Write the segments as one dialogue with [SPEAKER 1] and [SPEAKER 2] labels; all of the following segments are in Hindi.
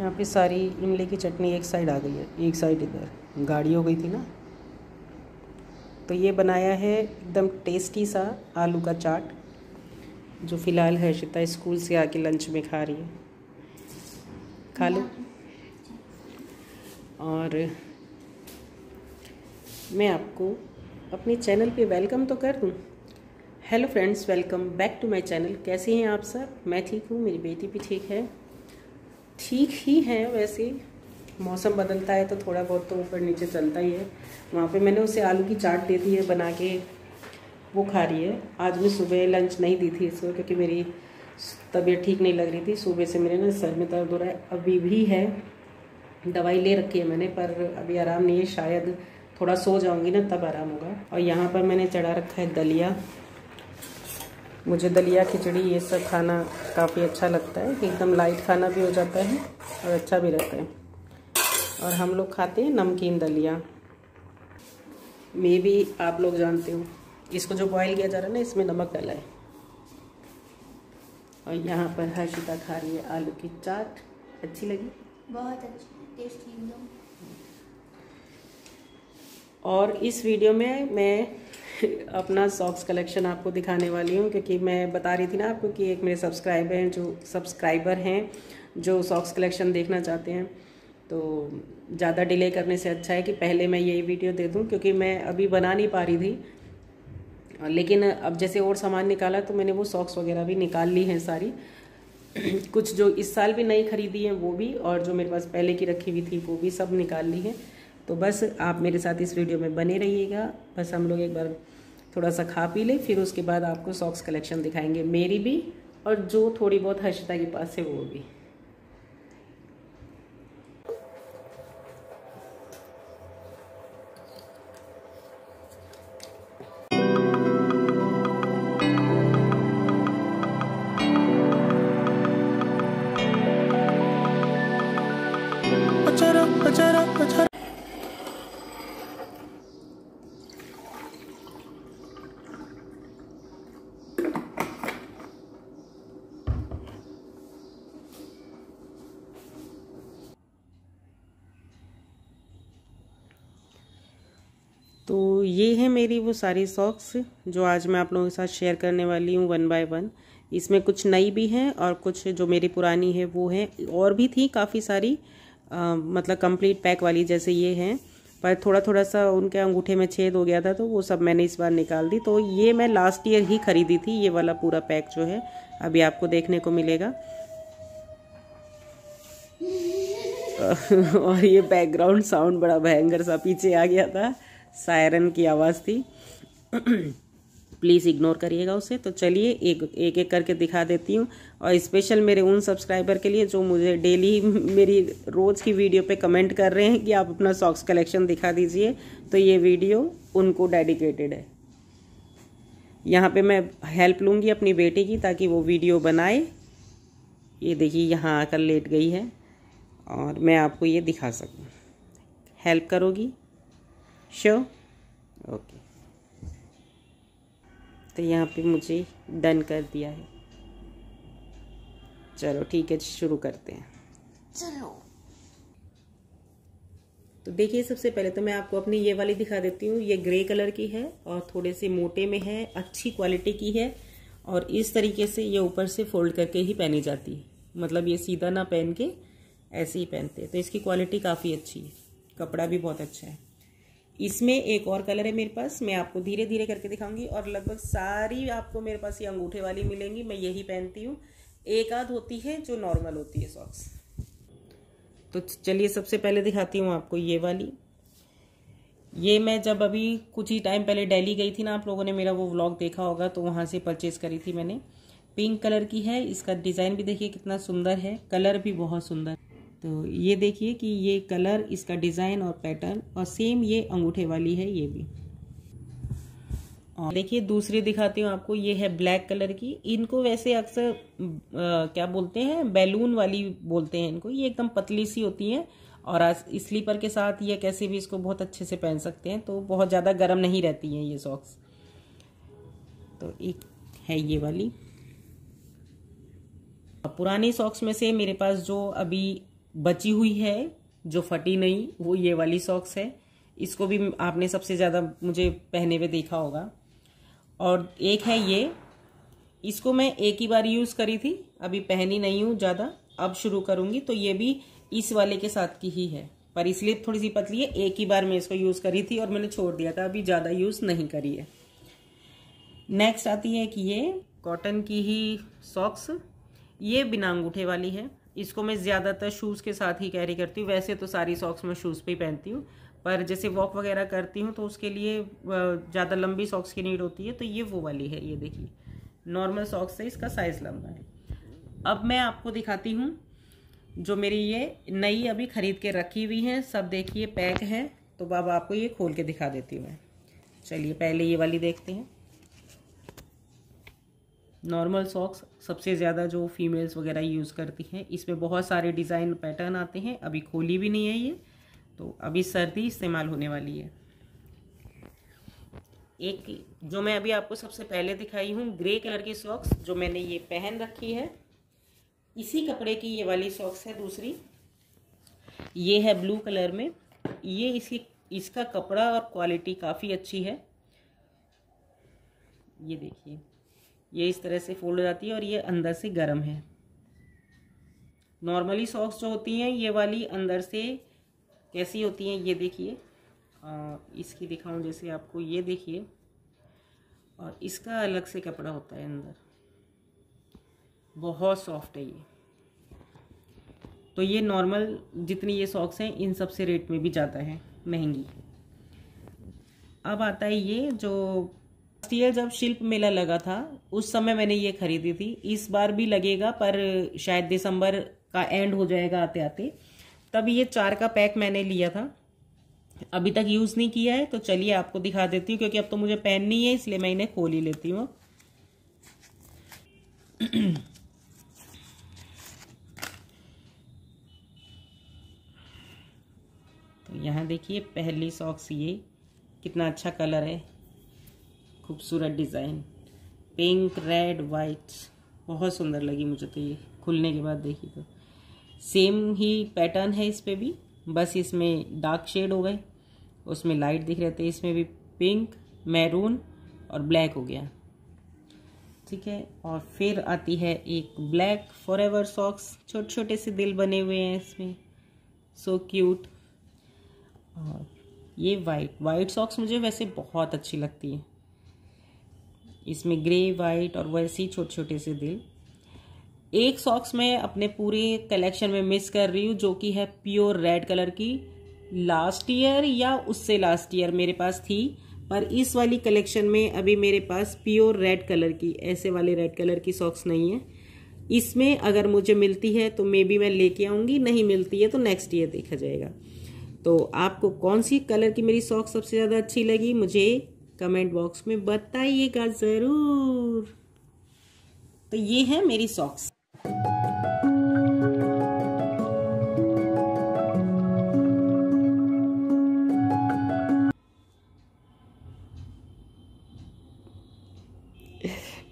[SPEAKER 1] यहाँ पे सारी इमली की चटनी एक साइड आ गई है एक साइड इधर गाढ़ी हो गई थी ना तो ये बनाया है एकदम टेस्टी सा आलू का चाट जो फ़िलहाल हर्षिता स्कूल से आके लंच में खा रही है खा लो और मैं आपको अपने चैनल पे वेलकम तो कर दूँ hello friends welcome back to my channel कैसे हैं आप सब मैं ठीक हूँ मेरी बेटी भी ठीक है ठीक ही हैं वैसे मौसम बदलता है तो थोड़ा बहुत तो ऊपर नीचे चलता ही है वहाँ पे मैंने उसे आलू की चाट दे दी है बना के वो खा रही है आज मैं सुबह लंच नहीं दी थी इसको क्योंकि मेरी तबीयत ठीक नहीं लग रही थी सुबह से मेरे ना सर में दर्द हो रहा है अभी भी है दवाई ले रखी है मैंने पर अभी आराम नहीं है शायद थोड़ा सो जाऊंगी ना तब आराम होगा और यहाँ पर मैंने चढ़ा रखा है दलिया मुझे दलिया खिचड़ी ये सब खाना काफ़ी अच्छा लगता है एकदम लाइट खाना भी हो जाता है और अच्छा भी रहता है और हम लोग खाते हैं नमकीन दलिया मे भी आप लोग जानते हो इसको जो बॉईल किया जा रहा है ना इसमें नमक डाला है और यहाँ पर हर्षिता खा रही है आलू की चाट अच्छी लगी बहुत अच्छी टेस्टी और इस वीडियो में मैं अपना सॉक्स कलेक्शन आपको दिखाने वाली हूँ क्योंकि मैं बता रही थी ना आपको कि एक मेरे सब्सक्राइबर हैं जो सब्सक्राइबर हैं जो सॉक्स कलेक्शन देखना चाहते हैं तो ज़्यादा डिले करने से अच्छा है कि पहले मैं यही वीडियो दे दूँ क्योंकि मैं अभी बना नहीं पा रही थी लेकिन अब जैसे और सामान निकाला तो मैंने वो सॉक्स वगैरह भी निकाल ली हैं सारी कुछ जो इस साल भी नई खरीदी हैं वो भी और जो मेरे पास पहले की रखी हुई थी वो भी सब निकाल ली हैं तो बस आप मेरे साथ इस वीडियो में बने रहिएगा बस हम लोग एक बार थोड़ा सा खा पी ले फिर उसके बाद आपको सॉक्स कलेक्शन दिखाएंगे मेरी भी और जो थोड़ी बहुत हर्षिता के पास है वो भी मेरी वो सारी सॉक्स जो आज मैं आप लोगों के साथ शेयर करने वाली हूँ वन बाय वन इसमें कुछ नई भी हैं और कुछ जो मेरी पुरानी है वो है और भी थी काफ़ी सारी आ, मतलब कंप्लीट पैक वाली जैसे ये हैं पर थोड़ा थोड़ा सा उनके अंगूठे में छेद हो गया था तो वो सब मैंने इस बार निकाल दी तो ये मैं लास्ट ईयर ही ख़रीदी थी ये वाला पूरा पैक जो है अभी आपको देखने को मिलेगा और ये बैकग्राउंड साउंड बड़ा भयंकर सा पीछे आ गया था सायरन की आवाज़ थी प्लीज़ इग्नोर करिएगा उसे तो चलिए एक एक एक करके दिखा देती हूँ और स्पेशल मेरे उन सब्सक्राइबर के लिए जो मुझे डेली मेरी रोज़ की वीडियो पे कमेंट कर रहे हैं कि आप अपना सॉक्स कलेक्शन दिखा दीजिए तो ये वीडियो उनको डेडिकेटेड है यहाँ पे मैं हेल्प लूँगी अपनी बेटी की ताकि वो वीडियो बनाए ये देखिए यहाँ आकर लेट गई है और मैं आपको ये दिखा सकूँ हेल्प करोगी शो ओके तो यहाँ पे मुझे डन कर दिया है चलो ठीक है शुरू करते हैं चलो तो देखिए सबसे पहले तो मैं आपको अपनी ये वाली दिखा देती हूँ ये ग्रे कलर की है और थोड़े से मोटे में है अच्छी क्वालिटी की है और इस तरीके से ये ऊपर से फोल्ड करके ही पहनी जाती है मतलब ये सीधा ना पहन के ऐसे ही पहनते हैं तो इसकी क्वालिटी काफ़ी अच्छी है कपड़ा भी बहुत अच्छा है इसमें एक और कलर है मेरे पास मैं आपको धीरे धीरे करके दिखाऊंगी और लगभग सारी आपको मेरे पास ये अंगूठे वाली मिलेंगी मैं यही पहनती हूँ एक आध होती है जो नॉर्मल होती है सॉक्स तो चलिए सबसे पहले दिखाती हूँ आपको ये वाली ये मैं जब अभी कुछ ही टाइम पहले डेली गई थी ना आप लोगों ने मेरा वो व्लॉग देखा होगा तो वहाँ से परचेज करी थी मैंने पिंक कलर की है इसका डिज़ाइन भी देखिए कितना सुंदर है कलर भी बहुत सुंदर है तो ये देखिए कि ये कलर इसका डिज़ाइन और पैटर्न और सेम ये अंगूठे वाली है ये भी और देखिए दूसरी दिखाती हूँ आपको ये है ब्लैक कलर की इनको वैसे अक्सर क्या बोलते हैं बैलून वाली बोलते हैं इनको ये एकदम पतली सी होती हैं और स्लीपर के साथ या कैसे भी इसको बहुत अच्छे से पहन सकते हैं तो बहुत ज़्यादा गर्म नहीं रहती हैं ये सॉक्स तो एक है ये वाली पुरानी सॉक्स में से मेरे पास जो अभी बची हुई है जो फटी नहीं वो ये वाली सॉक्स है इसको भी आपने सबसे ज़्यादा मुझे पहने हुए देखा होगा और एक है ये इसको मैं एक ही बार यूज़ करी थी अभी पहनी नहीं हूँ ज़्यादा अब शुरू करूँगी तो ये भी इस वाले के साथ की ही है पर इसलिए थोड़ी सी पतली है एक ही बार मैं इसको यूज़ करी थी और मैंने छोड़ दिया था अभी ज़्यादा यूज़ नहीं करी है नेक्स्ट आती है कि ये कॉटन की ही सॉक्स ये बिना अंगूठे वाली है इसको मैं ज़्यादातर शूज़ के साथ ही कैरी करती हूँ वैसे तो सारी सॉक्स मैं शूज़ पे ही पहनती हूँ पर जैसे वॉक वगैरह करती हूँ तो उसके लिए ज़्यादा लंबी सॉक्स की नीड होती है तो ये वो वाली है ये देखिए नॉर्मल सॉक्स से इसका साइज़ लंबा है अब मैं आपको दिखाती हूँ जो मेरी ये नई अभी ख़रीद के रखी हुई हैं सब देखिए पैक है तो बाबा आपको ये खोल के दिखा देती हूँ मैं चलिए पहले ये वाली देखते हैं नॉर्मल सॉक्स सबसे ज़्यादा जो फीमेल्स वगैरह यूज़ करती हैं इसमें बहुत सारे डिज़ाइन पैटर्न आते हैं अभी खोली भी नहीं है ये तो अभी सर्दी इस्तेमाल होने वाली है एक जो मैं अभी आपको सबसे पहले दिखाई हूँ ग्रे कलर की सॉक्स जो मैंने ये पहन रखी है इसी कपड़े की ये वाली सॉक्स है दूसरी ये है ब्लू कलर में ये इसकी इसका कपड़ा और क्वालिटी काफ़ी अच्छी है ये देखिए ये इस तरह से फोल्ड हो जाती है और ये अंदर से गर्म है नॉर्मली सॉक्स जो होती हैं ये वाली अंदर से कैसी होती हैं ये देखिए इसकी दिखाऊं जैसे आपको ये देखिए और इसका अलग से कपड़ा होता है अंदर बहुत सॉफ्ट है ये तो ये नॉर्मल जितनी ये सॉक्स हैं इन सब से रेट में भी जाता है महंगी अब आता है ये जो लास्ट ईयर जब शिल्प मेला लगा था उस समय मैंने ये खरीदी थी इस बार भी लगेगा पर शायद दिसंबर का एंड हो जाएगा आते आते तब ये चार का पैक मैंने लिया था अभी तक यूज़ नहीं किया है तो चलिए आपको दिखा देती हूँ क्योंकि अब तो मुझे पेन नहीं है इसलिए मैं इन्हें खोल ही लेती हूँ तो यहाँ देखिए पहली सॉक्स ये कितना अच्छा कलर है खूबसूरत डिज़ाइन पिंक रेड वाइट बहुत सुंदर लगी मुझे तो ये खुलने के बाद देखी तो सेम ही पैटर्न है इस पर भी बस इसमें डार्क शेड हो गए उसमें लाइट दिख रहे थे इसमें भी पिंक मैरून और ब्लैक हो गया ठीक है और फिर आती है एक ब्लैक फॉर एवर सॉक्स छोटे छोटे से दिल बने हुए हैं इसमें सो so क्यूट और ये वाइट वाइट सॉक्स मुझे वैसे बहुत अच्छी लगती है इसमें ग्रे वाइट और वैसे ही छोटे छोटे से दिल एक सॉक्स मैं अपने पूरे कलेक्शन में मिस कर रही हूँ जो कि है प्योर रेड कलर की लास्ट ईयर या उससे लास्ट ईयर मेरे पास थी पर इस वाली कलेक्शन में अभी मेरे पास प्योर रेड कलर की ऐसे वाले रेड कलर की सॉक्स नहीं है इसमें अगर मुझे मिलती है तो मे बी मैं लेके आऊँगी नहीं मिलती है तो नेक्स्ट ईयर देखा जाएगा तो आपको कौन सी कलर की मेरी सॉक्स सबसे ज़्यादा अच्छी लगी मुझे कमेंट बॉक्स में बताइएगा ज़रूर तो ये है मेरी सॉक्स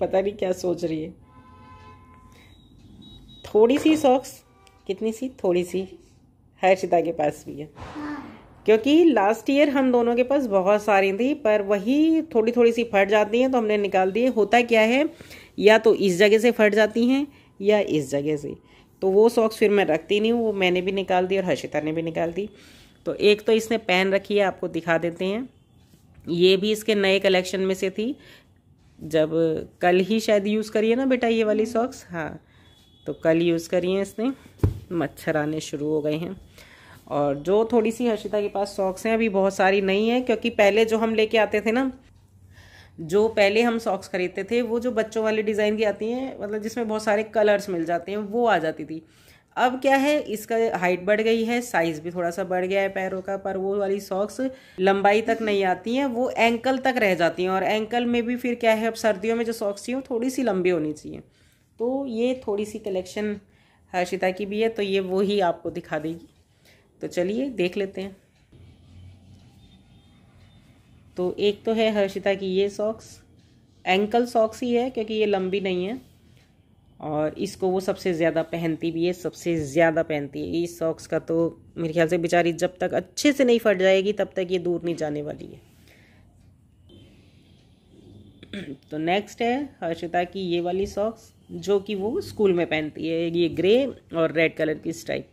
[SPEAKER 1] पता नहीं क्या सोच रही है थोड़ी सी सॉक्स कितनी सी थोड़ी सी हर्षिता के पास भी है क्योंकि लास्ट ईयर हम दोनों के पास बहुत सारी थी पर वही थोड़ी थोड़ी सी फट जाती हैं तो हमने निकाल दिए होता क्या है या तो इस जगह से फट जाती हैं या इस जगह से तो वो सॉक्स फिर मैं रखती नहीं हूँ वो मैंने भी निकाल दी और हर्षिता ने भी निकाल दी तो एक तो इसने पहन रखी है आपको दिखा देते हैं ये भी इसके नए कलेक्शन में से थी जब कल ही शायद यूज़ करिए ना बेटा ये वाली सॉक्स हम्म। हाँ तो कल यूज़ करिए इसने मच्छर आने शुरू हो गए हैं और जो थोड़ी सी हर्षिता के पास सॉक्स हैं अभी बहुत सारी नहीं है क्योंकि पहले जो हम लेके आते थे ना जो पहले हम सॉक्स खरीदते थे वो जो बच्चों वाले डिज़ाइन की आती हैं मतलब जिसमें बहुत सारे कलर्स मिल जाते हैं वो आ जाती थी अब क्या है इसका हाइट बढ़ गई है साइज़ भी थोड़ा सा बढ़ गया है पैरों का पर वो वाली सॉक्स लंबाई तक नहीं आती हैं वो एंकल तक रह जाती हैं और एंकल में भी फिर क्या है अब सर्दियों में जो सॉक्स चाहिए वो थोड़ी सी लंबी होनी चाहिए तो ये थोड़ी सी कलेक्शन हर्षिता की भी है तो ये वो ही आपको दिखा देगी तो चलिए देख लेते हैं तो एक तो है हर्षिता की ये सॉक्स एंकल सॉक्स ही है क्योंकि ये लंबी नहीं है और इसको वो सबसे ज़्यादा पहनती भी है सबसे ज़्यादा पहनती है इस सॉक्स का तो मेरे ख्याल से बेचारी जब तक अच्छे से नहीं फट जाएगी तब तक ये दूर नहीं जाने वाली है तो नेक्स्ट है हर्षिता की ये वाली सॉक्स जो कि वो स्कूल में पहनती है ये ग्रे और रेड कलर की स्ट्राइप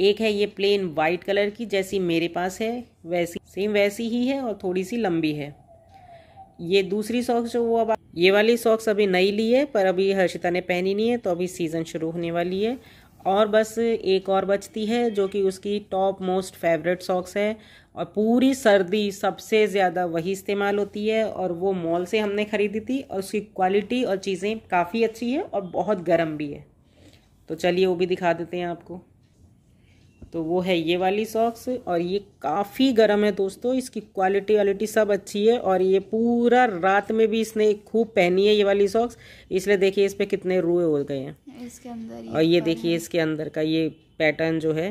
[SPEAKER 1] एक है ये प्लेन वाइट कलर की जैसी मेरे पास है वैसी सेम वैसी ही है और थोड़ी सी लंबी है ये दूसरी सॉक्स जो वो अब ये वाली सॉक्स अभी नई ली है पर अभी हर्षिता ने पहनी नहीं है तो अभी सीज़न शुरू होने वाली है और बस एक और बचती है जो कि उसकी टॉप मोस्ट फेवरेट सॉक्स है और पूरी सर्दी सबसे ज़्यादा वही इस्तेमाल होती है और वो मॉल से हमने ख़रीदी थी और उसकी क्वालिटी और चीज़ें काफ़ी अच्छी है और बहुत गर्म भी है तो चलिए वो भी दिखा देते हैं आपको तो वो है ये वाली सॉक्स और ये काफ़ी गर्म है दोस्तों इसकी क्वालिटी वालिटी सब अच्छी है और ये पूरा रात में भी इसने खूब पहनी है ये वाली सॉक्स इसलिए देखिए इस पर कितने रुए हो गए हैं इसके अंदर और ये देखिए इसके अंदर का ये पैटर्न जो है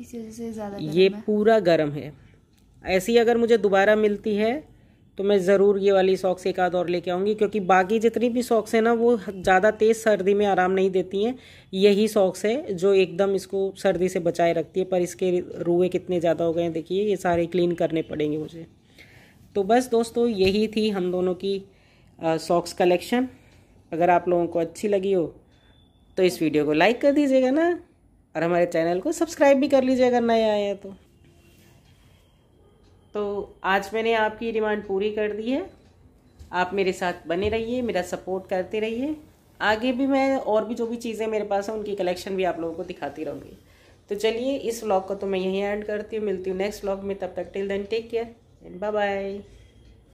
[SPEAKER 1] इसी से ज़्यादा ये पूरा गर्म है ऐसी अगर मुझे दोबारा मिलती है तो मैं ज़रूर ये वाली सॉक्स एक आध और लेके आऊँगी क्योंकि बाकी जितनी भी सॉक्स हैं ना वो ज़्यादा तेज़ सर्दी में आराम नहीं देती हैं यही सॉक्स है जो एकदम इसको सर्दी से बचाए रखती है पर इसके रुए कितने ज़्यादा हो गए हैं देखिए ये सारे क्लीन करने पड़ेंगे मुझे तो बस दोस्तों यही थी हम दोनों की सॉक्स कलेक्शन अगर आप लोगों को अच्छी लगी हो तो इस वीडियो को लाइक कर दीजिएगा ना और हमारे चैनल को सब्सक्राइब भी कर लीजिए अगर नया आया तो तो आज मैंने आपकी डिमांड पूरी कर दी है आप मेरे साथ बने रहिए मेरा सपोर्ट करते रहिए आगे भी मैं और भी जो भी चीज़ें मेरे पास हैं उनकी कलेक्शन भी आप लोगों को दिखाती रहूँगी तो चलिए इस व्लॉग को तो मैं यहीं एंड करती हूँ मिलती हूँ नेक्स्ट व्लॉग में तब तक till then take care and bye bye